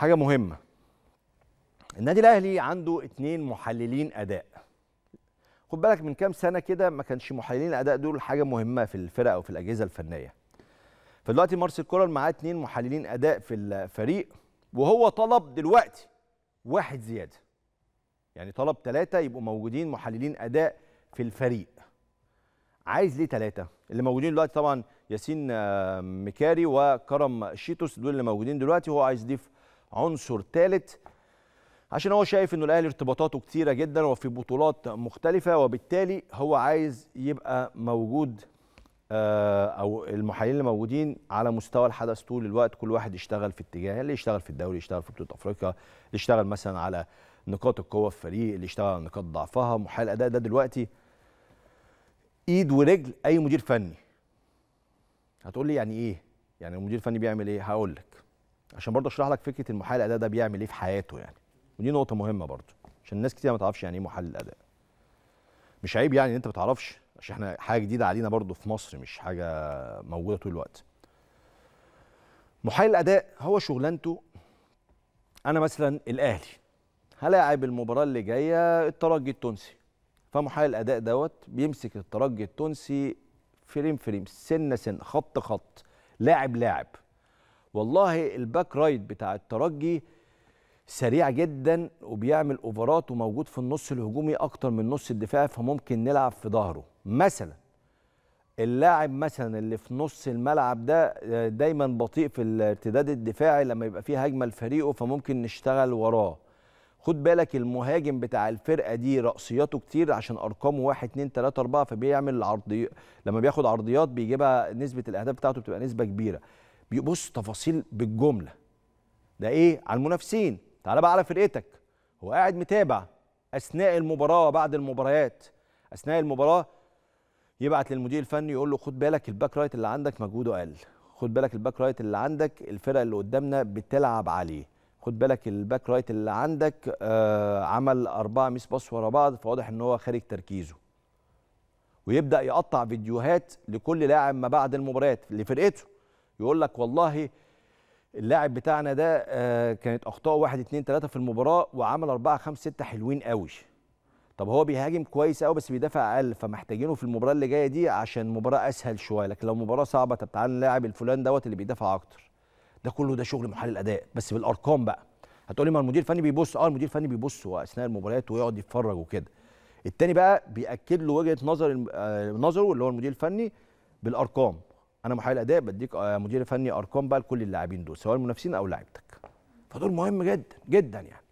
حاجه مهمه النادي الاهلي عنده اتنين محللين اداء خد بالك من كام سنه كده ما كانش محللين الاداء دول حاجه مهمه في الفرق او في الاجهزه الفنيه فدلوقتي مارسيل كولر معاه اتنين محللين اداء في الفريق وهو طلب دلوقتي واحد زياده يعني طلب ثلاثه يبقوا موجودين محللين اداء في الفريق عايز ليه ثلاثه اللي موجودين دلوقتي طبعا ياسين آه، مكاري وكرم شيتوس دول اللي موجودين دلوقتي هو عايز يضيف عنصر ثالث عشان هو شايف انه الاهلي ارتباطاته كتيره جدا وفي بطولات مختلفه وبالتالي هو عايز يبقى موجود آه، او المحللين اللي موجودين على مستوى الحدث طول الوقت كل واحد يشتغل في اتجاه اللي يشتغل في الدوري يشتغل في بطوله افريقيا اللي يشتغل مثلا على نقاط القوه في الفريق اللي يشتغل على نقاط ضعفها محال الاداء ده دلوقتي ايد ورجل اي مدير فني هتقول لي يعني ايه يعني المدير الفني بيعمل ايه هقول لك عشان برضه اشرح لك فكره المحلل الاداء ده بيعمل ايه في حياته يعني ودي نقطه مهمه برضه عشان الناس كتير ما تعرفش يعني ايه محلل اداء مش عيب يعني ان انت ما تعرفش عشان احنا حاجه جديده علينا برضه في مصر مش حاجه موجوده طول الوقت محلل الاداء هو شغلانته انا مثلا الاهلي هلاعب المباراه اللي جايه الترجي التونسي فمحلل الاداء دوت بيمسك الترجي التونسي فريم فريم سنه سنه خط خط لاعب لاعب والله الباك رايت بتاع الترجي سريع جدا وبيعمل اوفرات وموجود في النص الهجومي اكتر من نص الدفاع فممكن نلعب في ظهره مثلا اللاعب مثلا اللي في نص الملعب ده آه، دايما بطيء في الارتداد الدفاعي لما يبقى فيه هجمه لفريقه فممكن نشتغل وراه خد بالك المهاجم بتاع الفرقه دي رأسياته كتير عشان ارقامه 1 2 3 4 فبيعمل عرضي لما بياخد عرضيات بيجيبها نسبه الاهداف بتاعته بتبقى نسبه كبيره بيبص تفاصيل بالجمله ده ايه على المنافسين تعال بقى على فرقتك هو قاعد متابع اثناء المباراه وبعد المباريات اثناء المباراه يبعت للمدير الفني يقول له خد بالك الباك رايت اللي عندك مجهوده قل خد بالك الباك رايت اللي عندك الفرق اللي قدامنا بتلعب عليه خد بالك الباك رايت اللي عندك آه عمل أربعة ميس باص ورا بعض فواضح ان هو خارج تركيزه ويبدا يقطع فيديوهات لكل لاعب ما بعد المباريات لفرقته يقول لك والله اللاعب بتاعنا ده آه، كانت اخطاء 1 2 3 في المباراه وعمل 4 5 6 حلوين قوي طب هو بيهاجم كويس قوي بس بيدافع اقل فمحتاجينه في المباراه اللي جايه دي عشان مباراه اسهل شويه لكن لو مباراه صعبه طب تعالى نلاعب الفلان دوت اللي بيدافع اكتر ده كله ده شغل محلل اداء بس بالارقام بقى هتقولي ما المدير الفني بيبص اه المدير الفني بيبص اثناء المباريات ويقعد يتفرج وكده التاني بقى بياكد له وجهه نظر آه، نظره اللي هو المدير الفني بالارقام انا محايل اداء بديك آه، مدير فني ارقام بقى لكل اللاعبين دول سواء المنافسين او لاعيبتك فدول مهم جدا جدا يعني